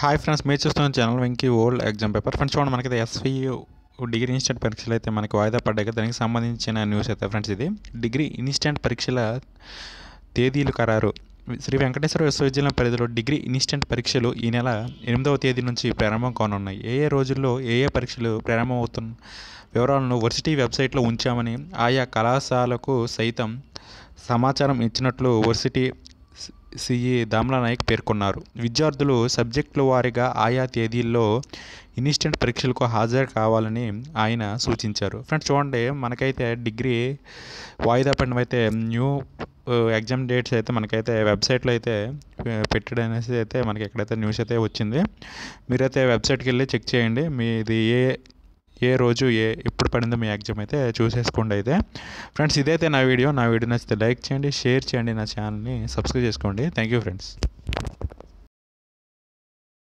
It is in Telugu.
హాయ్ ఫ్రెండ్స్ మీరు చూస్తున్న channel Venky old exam paper friends చూడండి మనకి ఎస్వీ డిగ్రీ ఇన్స్టెంట్ పరీక్షలు అయితే మనకి వాయిదా పడ్డాయి దానికి సంబంధించిన న్యూస్ అయితే ఫ్రెండ్స్ ఇది డిగ్రీ ఇన్స్టెంట్ పరీక్షల తేదీలు ఖరారు శ్రీ వెంకటేశ్వర విశ్వవిద్యాలయం పరిధిలో డిగ్రీ ఇన్స్టెంట్ పరీక్షలు ఈ నెల ఎనిమిదవ తేదీ నుంచి ప్రారంభం కానున్నాయి ఏ ఏ రోజుల్లో ఏ ఏ పరీక్షలు ప్రారంభమవుతున్న వివరాలను వర్సిటీ వెబ్సైట్లో ఉంచామని ఆయా కళాశాలకు సైతం సమాచారం ఇచ్చినట్లు వర్సిటీ సిఈ దామ్లా నాయక్ పేర్కొన్నారు విద్యార్థులు సబ్జెక్టుల వారీగా ఆయా తేదీల్లో ఇన్స్టెంట్ పరీక్షలకు హాజరు కావాలని ఆయన సూచించారు ఫ్రెండ్స్ చూడండి మనకైతే డిగ్రీ వాయిదా పడిన అయితే న్యూ ఎగ్జామ్ డేట్స్ అయితే మనకైతే వెబ్సైట్లో అయితే పెట్టడం అనేసి అయితే మనకి ఎక్కడైతే న్యూస్ అయితే వచ్చింది మీరైతే వెబ్సైట్కి వెళ్ళి చెక్ చేయండి మీది ఏ ఏ రోజు ఏ ఎప్పుడు పడిందో మీ ఎగ్జామ్ అయితే చూసేసుకోండి అయితే ఫ్రెండ్స్ ఇదైతే నా వీడియో నా వీడియో నచ్చితే లైక్ చేయండి షేర్ చేయండి నా ఛానల్ని సబ్స్క్రైబ్ చేసుకోండి థ్యాంక్ యూ ఫ్రెండ్స్